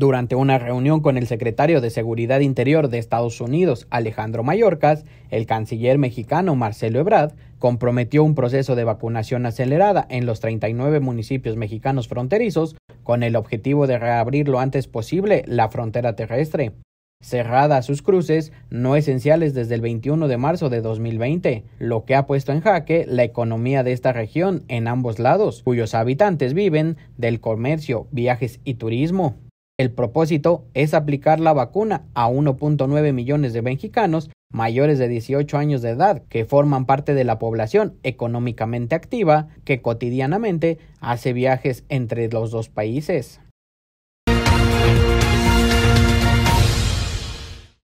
Durante una reunión con el secretario de Seguridad Interior de Estados Unidos, Alejandro Mayorkas, el canciller mexicano Marcelo Ebrard comprometió un proceso de vacunación acelerada en los 39 municipios mexicanos fronterizos con el objetivo de reabrir lo antes posible la frontera terrestre, cerrada a sus cruces no esenciales desde el 21 de marzo de 2020, lo que ha puesto en jaque la economía de esta región en ambos lados, cuyos habitantes viven del comercio, viajes y turismo. El propósito es aplicar la vacuna a 1.9 millones de mexicanos mayores de 18 años de edad que forman parte de la población económicamente activa que cotidianamente hace viajes entre los dos países.